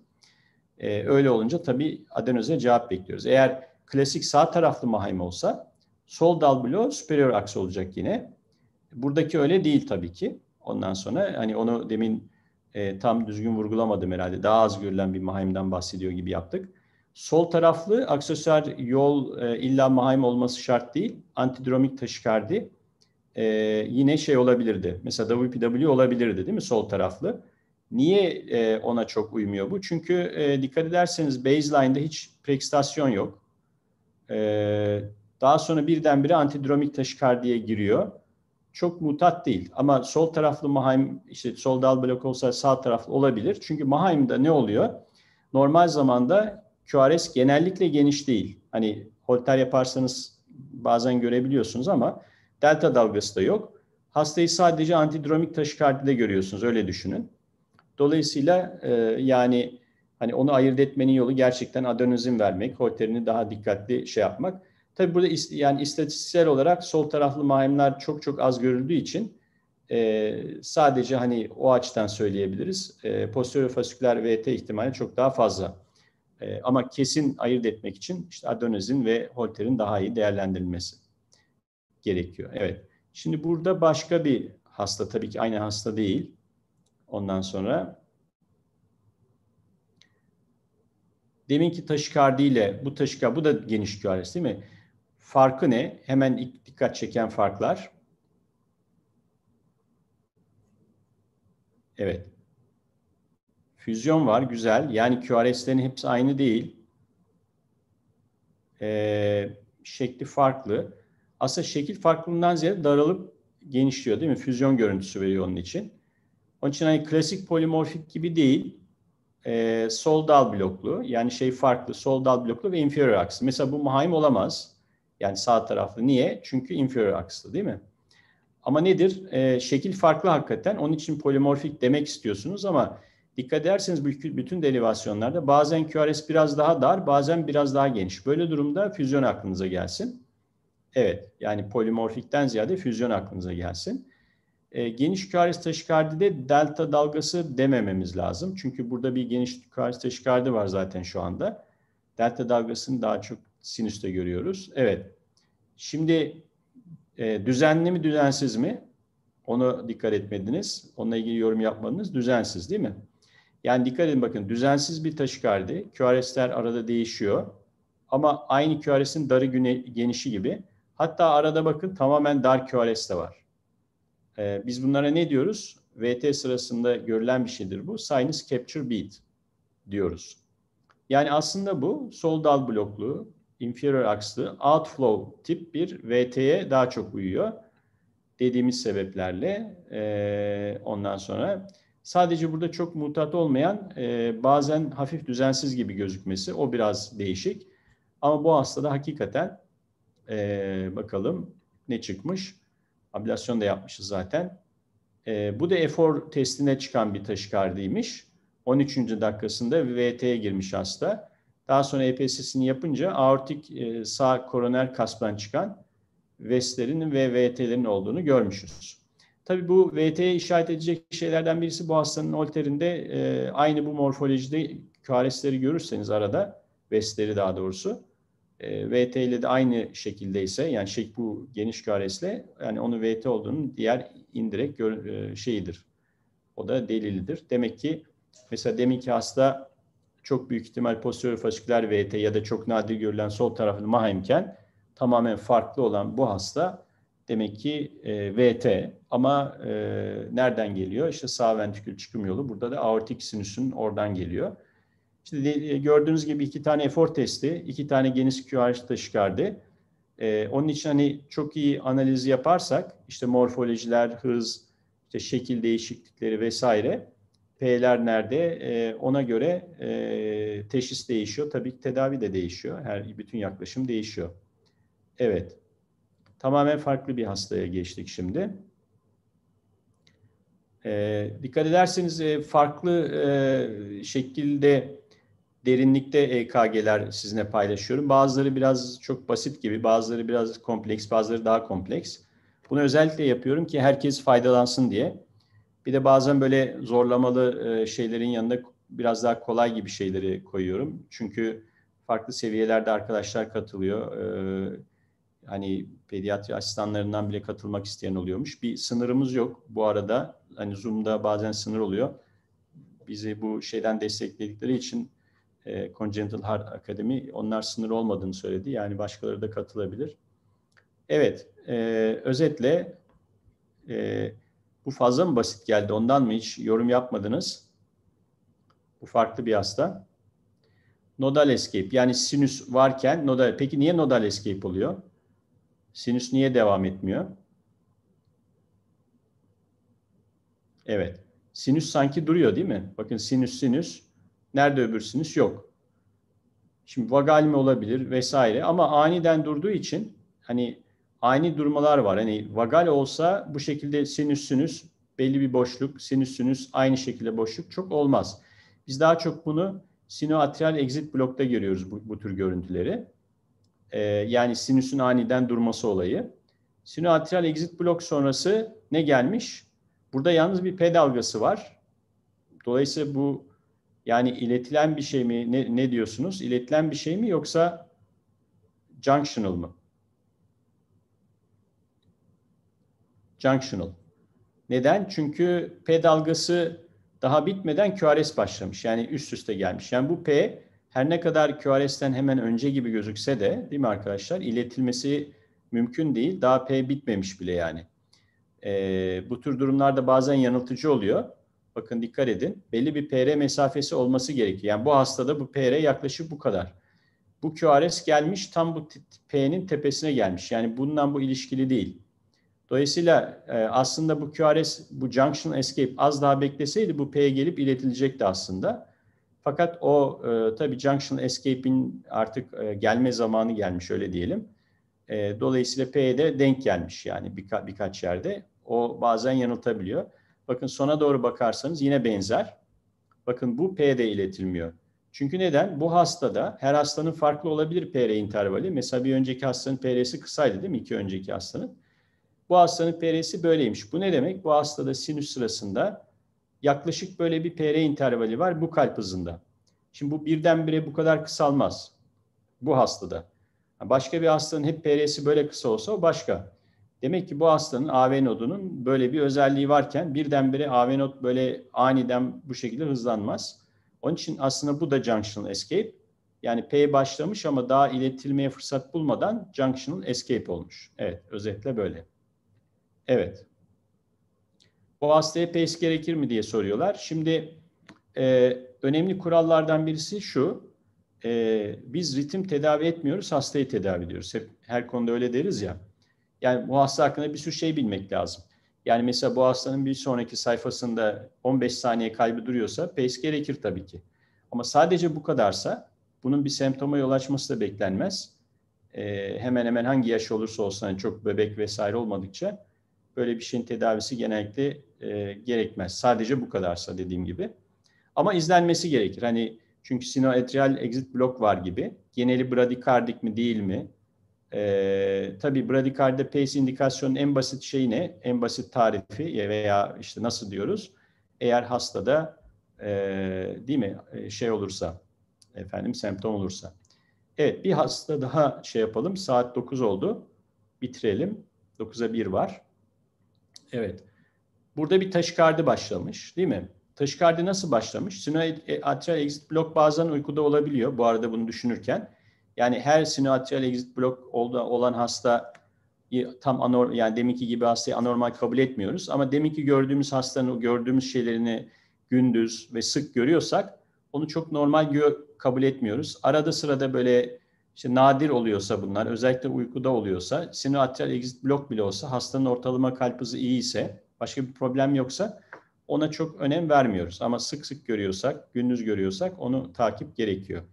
E, öyle olunca tabii adenoze cevap bekliyoruz. Eğer klasik sağ taraflı mahaim olsa Sol dal bloğu superior aks olacak yine. Buradaki öyle değil tabii ki. Ondan sonra hani onu demin e, tam düzgün vurgulamadım herhalde. Daha az görülen bir mahimden bahsediyor gibi yaptık. Sol taraflı aksesuar yol e, illa mahim olması şart değil. Antidromik taşikardi e, yine şey olabilirdi. Mesela WPW olabilirdi değil mi sol taraflı? Niye e, ona çok uymuyor bu? Çünkü e, dikkat ederseniz baseline'da hiç preekstasyon yok. E, daha sonra birdenbire antidromik taşikardiye giriyor. Çok mutat değil ama sol taraflı Mahaim işte sol dal blok olsa sağ taraflı olabilir. Çünkü Mahaim'da ne oluyor? Normal zamanda QRS genellikle geniş değil. Hani holter yaparsanız bazen görebiliyorsunuz ama delta dalgası da yok. Hastayı sadece antidromik taşikardide görüyorsunuz öyle düşünün. Dolayısıyla e, yani hani onu ayırt etmenin yolu gerçekten adenozin vermek, holterini daha dikkatli şey yapmak. Tabi burada is, yani istatistiksel olarak sol taraflı mahemler çok çok az görüldüğü için e, sadece hani o açıdan söyleyebiliriz. E, posterior fasiküler VT ihtimali çok daha fazla. E, ama kesin ayırt etmek için işte adenozin ve Holter'in daha iyi değerlendirilmesi gerekiyor. Evet. Şimdi burada başka bir hasta tabii ki aynı hasta değil. Ondan sonra deminki taşikardi ile bu taşikardi bu da geniş QRS değil mi? Farkı ne? Hemen ilk dikkat çeken farklar. Evet. Füzyon var, güzel. Yani QRS'lerin hepsi aynı değil. Ee, şekli farklı. Aslında şekil farklılığından ziyade daralıp genişliyor değil mi? Füzyon görüntüsü veriyor onun için. Onun için hani klasik polimorfik gibi değil. Ee, sol dal bloklu yani şey farklı sol dal bloklu ve inferior aks. Mesela bu muhaim olamaz. Yani sağ taraflı. Niye? Çünkü inferior akslı değil mi? Ama nedir? E, şekil farklı hakikaten. Onun için polimorfik demek istiyorsunuz ama dikkat ederseniz bütün derivasyonlarda bazen QRS biraz daha dar, bazen biraz daha geniş. Böyle durumda füzyon aklınıza gelsin. Evet, yani polimorfikten ziyade füzyon aklınıza gelsin. E, geniş QRS taşikardide delta dalgası demememiz lazım. Çünkü burada bir geniş QRS taşikardi var zaten şu anda. Delta dalgasını daha çok sinüste görüyoruz. Evet. Şimdi e, düzenli mi düzensiz mi? Ona dikkat etmediniz. Onunla ilgili yorum yapmadınız. Düzensiz değil mi? Yani dikkat edin bakın düzensiz bir taşikardi. QRS'ler arada değişiyor. Ama aynı QRS'in darı güne, genişi gibi. Hatta arada bakın tamamen dar QRS de var. Ee, biz bunlara ne diyoruz? VT sırasında görülen bir şeydir bu. Sinus capture beat diyoruz. Yani aslında bu sol dal bloklu inferior akslı outflow tip bir VT'ye daha çok uyuyor. Dediğimiz sebeplerle e, ondan sonra sadece burada çok mutat olmayan e, bazen hafif düzensiz gibi gözükmesi o biraz değişik. Ama bu hastada hakikaten e, bakalım ne çıkmış. Ablasyon da yapmışız zaten. E, bu da efor testine çıkan bir taşikardiymiş. 13. dakikasında VT'ye girmiş hasta. Daha sonra EPSS'ini yapınca aortik e, sağ koroner kastan çıkan VES'lerin ve VT'lerin olduğunu görmüşüz. Tabii bu VT'ye işaret edecek şeylerden birisi bu hastanın olterinde e, aynı bu morfolojide karesleri görürseniz arada VES'leri daha doğrusu e, VT ile de aynı şekilde ise yani şey, bu geniş karesle yani onun VT olduğunu diğer indirek gör, e, şeyidir. O da delildir. Demek ki mesela deminki hasta çok büyük ihtimal posterior faşikler VT ya da çok nadir görülen sol tarafın mahemken tamamen farklı olan bu hasta demek ki e, VT ama e, nereden geliyor? İşte sağ ventrikül çıkım yolu. Burada da aortik sinüsün oradan geliyor. İşte e, gördüğünüz gibi iki tane efor testi, iki tane geniş QRH taşikardi. E, onun için hani çok iyi analiz yaparsak işte morfolojiler, hız, işte şekil değişiklikleri vesaire P'ler nerede e, ona göre e, teşhis değişiyor. Tabii ki tedavi de değişiyor. Her bütün yaklaşım değişiyor. Evet. Tamamen farklı bir hastaya geçtik şimdi. E, dikkat ederseniz e, farklı e, şekilde derinlikte EKG'ler sizinle paylaşıyorum. Bazıları biraz çok basit gibi, bazıları biraz kompleks, bazıları daha kompleks. Bunu özellikle yapıyorum ki herkes faydalansın diye. Bir de bazen böyle zorlamalı e, şeylerin yanında biraz daha kolay gibi şeyleri koyuyorum. Çünkü farklı seviyelerde arkadaşlar katılıyor. E, hani pediatri asistanlarından bile katılmak isteyen oluyormuş. Bir sınırımız yok bu arada. Hani Zoom'da bazen sınır oluyor. Bizi bu şeyden destekledikleri için e, Congenital Heart Academy onlar sınır olmadığını söyledi. Yani başkaları da katılabilir. Evet, e, özetle e, bu fazla mı basit geldi? Ondan mı hiç yorum yapmadınız? Bu farklı bir hasta. Nodal escape yani sinüs varken nodal. Peki niye nodal escape oluyor? Sinüs niye devam etmiyor? Evet. Sinüs sanki duruyor değil mi? Bakın sinüs sinüs. Nerede öbür sinüs? Yok. Şimdi vagal mi olabilir vesaire ama aniden durduğu için hani Aynı durmalar var. Hani vagal olsa bu şekilde sinüsünüz belli bir boşluk, sinüsünüz aynı şekilde boşluk çok olmaz. Biz daha çok bunu sinoatrial exit blokta görüyoruz bu, bu tür görüntüleri. Ee, yani sinüsün aniden durması olayı. Sinoatrial exit blok sonrası ne gelmiş? Burada yalnız bir P dalgası var. Dolayısıyla bu yani iletilen bir şey mi? Ne, ne diyorsunuz? İletilen bir şey mi yoksa junctional mı? Junctional. Neden? Çünkü P dalgası daha bitmeden QRS başlamış. Yani üst üste gelmiş. Yani bu P her ne kadar QRS'ten hemen önce gibi gözükse de değil mi arkadaşlar? İletilmesi mümkün değil. Daha P bitmemiş bile yani. Ee, bu tür durumlarda bazen yanıltıcı oluyor. Bakın dikkat edin. Belli bir PR mesafesi olması gerekiyor. Yani bu hastada bu PR yaklaşık bu kadar. Bu QRS gelmiş tam bu P'nin tepesine gelmiş. Yani bundan bu ilişkili değil. Dolayısıyla e, aslında bu QRS, bu Junction Escape az daha bekleseydi bu P'ye gelip iletilecekti aslında. Fakat o e, tabii Junction Escape'in artık e, gelme zamanı gelmiş öyle diyelim. dolayısıyla P'ye de denk gelmiş yani birka, birkaç yerde. O bazen yanıltabiliyor. Bakın sona doğru bakarsanız yine benzer. Bakın bu P'de iletilmiyor. Çünkü neden? Bu hastada her hastanın farklı olabilir PR intervali. Mesela bir önceki hastanın PR'si kısaydı değil mi? İki önceki hastanın. Bu hastanın PR'si böyleymiş. Bu ne demek? Bu hastada sinüs sırasında yaklaşık böyle bir PR intervali var bu kalp hızında. Şimdi bu birdenbire bu kadar kısalmaz bu hastada. Başka bir hastanın hep PR'si böyle kısa olsa o başka. Demek ki bu hastanın AV nodunun böyle bir özelliği varken birdenbire AV nod böyle aniden bu şekilde hızlanmaz. Onun için aslında bu da junctional escape. Yani P başlamış ama daha iletilmeye fırsat bulmadan junctional escape olmuş. Evet özetle böyle. Evet. Bu hastaya PACE gerekir mi diye soruyorlar. Şimdi e, önemli kurallardan birisi şu. E, biz ritim tedavi etmiyoruz, hastayı tedavi ediyoruz. Hep her konuda öyle deriz ya. Yani bu hasta hakkında bir sürü şey bilmek lazım. Yani mesela bu hastanın bir sonraki sayfasında 15 saniye kaybı duruyorsa PACE gerekir tabii ki. Ama sadece bu kadarsa bunun bir semptoma yol açması da beklenmez. Ee, hemen hemen hangi yaş olursa olsun hani çok bebek vesaire olmadıkça böyle bir şeyin tedavisi genellikle e, gerekmez. Sadece bu kadarsa dediğim gibi. Ama izlenmesi gerekir. Hani çünkü sinoatrial exit blok var gibi. Geneli bradikardik mi değil mi? Ee, tabii bradikardide pace indikasyonun en basit şeyi ne? En basit tarifi veya işte nasıl diyoruz? Eğer hastada e, değil mi e, şey olursa efendim semptom olursa. Evet bir hasta daha şey yapalım. Saat 9 oldu. Bitirelim. 9'a 1 var. Evet. Burada bir taşikardi başlamış değil mi? Taşikardi nasıl başlamış? Sinoatrial e, exit blok bazen uykuda olabiliyor bu arada bunu düşünürken. Yani her sinoatrial exit blok olan hasta tam anor yani deminki gibi hastayı anormal kabul etmiyoruz ama deminki gördüğümüz hastanın gördüğümüz şeylerini gündüz ve sık görüyorsak onu çok normal gö- kabul etmiyoruz. Arada sırada böyle işte nadir oluyorsa bunlar, özellikle uykuda oluyorsa, atrial exit blok bile olsa, hastanın ortalama kalp hızı iyi ise, başka bir problem yoksa ona çok önem vermiyoruz. Ama sık sık görüyorsak, gündüz görüyorsak onu takip gerekiyor.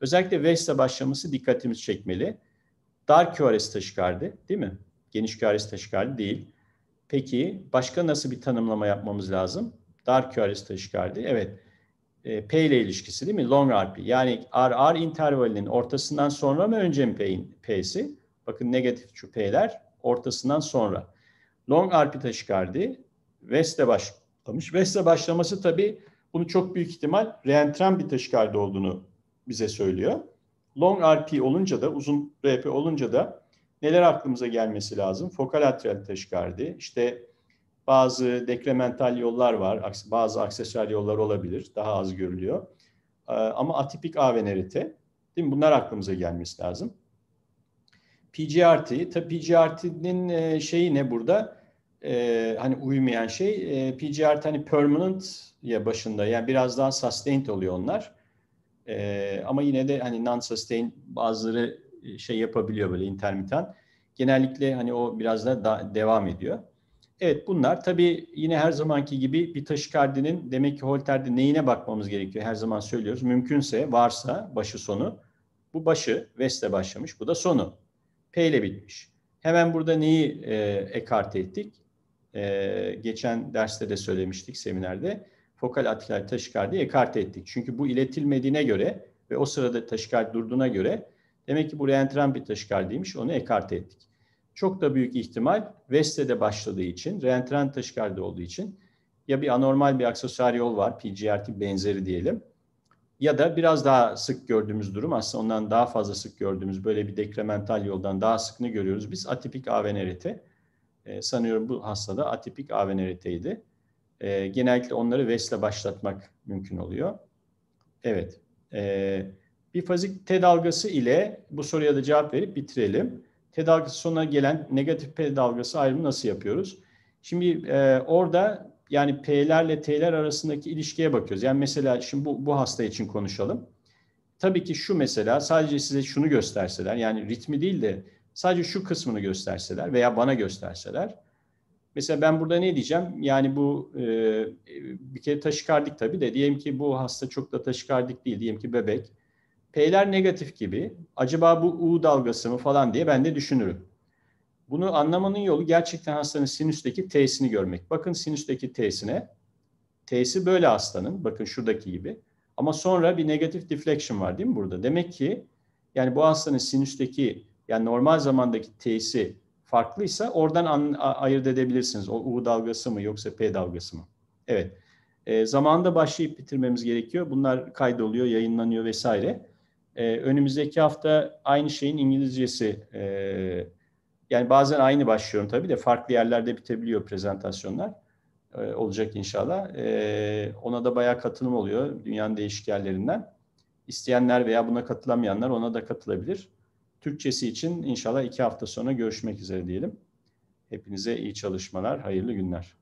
Özellikle VES'le başlaması dikkatimizi çekmeli. Dar QRS taşikardi değil mi? Geniş QRS taşikardi değil. Peki başka nasıl bir tanımlama yapmamız lazım? Dar QRS taşikardi. Evet e, P ile ilişkisi değil mi? Long RP. Yani RR intervalinin ortasından sonra mı önce mi P'in P'si? Bakın negatif şu P'ler ortasından sonra. Long RP taşikardi West'e başlamış. West'e başlaması tabii bunu çok büyük ihtimal reentren bir taşikardi olduğunu bize söylüyor. Long RP olunca da uzun RP olunca da neler aklımıza gelmesi lazım? Fokal atrial taşikardi, işte bazı dekremental yollar var, bazı aksesuar yollar olabilir, daha az görülüyor. Ee, ama atipik A venerite, değil mi? Bunlar aklımıza gelmesi lazım. PGRT, tabii PGRT'nin e, şeyi ne burada? Ee, hani uyumayan şey, e, PGRT hani permanent ya başında, yani biraz daha sustained oluyor onlar. Ee, ama yine de hani non-sustained bazıları e, şey yapabiliyor böyle intermitan. Genellikle hani o biraz da, da devam ediyor. Evet bunlar tabii yine her zamanki gibi bir taşikardinin demek ki holterde neyine bakmamız gerekiyor her zaman söylüyoruz. Mümkünse varsa başı sonu bu başı vesle başlamış bu da sonu P ile bitmiş. Hemen burada neyi e, ekarte ettik? E, geçen derste de söylemiştik seminerde. Fokal atrial taşikardiyi ekarte ettik. Çünkü bu iletilmediğine göre ve o sırada taşikardi durduğuna göre demek ki bu reentrant bir taşikardiymiş onu ekarte ettik çok da büyük ihtimal Veste'de başladığı için, reentrant taşikardi olduğu için ya bir anormal bir aksesuar yol var, PGRT benzeri diyelim. Ya da biraz daha sık gördüğümüz durum aslında ondan daha fazla sık gördüğümüz böyle bir dekremental yoldan daha sıkını görüyoruz. Biz atipik avenerite. E, sanıyorum bu hastada atipik aveneriteydi. E, genellikle onları vesle başlatmak mümkün oluyor. Evet. E, bir bifazik T dalgası ile bu soruya da cevap verip bitirelim. T dalgası sonuna gelen negatif P dalgası ayrımı nasıl yapıyoruz? Şimdi e, orada yani P'lerle T'ler arasındaki ilişkiye bakıyoruz. Yani mesela şimdi bu, bu hasta için konuşalım. Tabii ki şu mesela sadece size şunu gösterseler yani ritmi değil de sadece şu kısmını gösterseler veya bana gösterseler. Mesela ben burada ne diyeceğim? Yani bu e, e bir kere taşikardik tabii de diyelim ki bu hasta çok da taşikardik değil. Diyelim ki bebek P'ler negatif gibi. Acaba bu U dalgası mı falan diye ben de düşünürüm. Bunu anlamanın yolu gerçekten hastanın sinüsteki T'sini görmek. Bakın sinüsteki T'sine. T'si böyle hastanın. Bakın şuradaki gibi. Ama sonra bir negatif deflection var değil mi burada? Demek ki yani bu hastanın sinüsteki yani normal zamandaki T'si farklıysa oradan an, ayırt edebilirsiniz. O U dalgası mı yoksa P dalgası mı? Evet. E, zamanında başlayıp bitirmemiz gerekiyor. Bunlar kaydoluyor, yayınlanıyor vesaire. E, önümüzdeki hafta aynı şeyin İngilizcesi. E, yani bazen aynı başlıyorum tabii de farklı yerlerde bitebiliyor prezentasyonlar. E, olacak inşallah. E, ona da bayağı katılım oluyor dünyanın değişik yerlerinden. İsteyenler veya buna katılamayanlar ona da katılabilir. Türkçesi için inşallah iki hafta sonra görüşmek üzere diyelim. Hepinize iyi çalışmalar, hayırlı günler.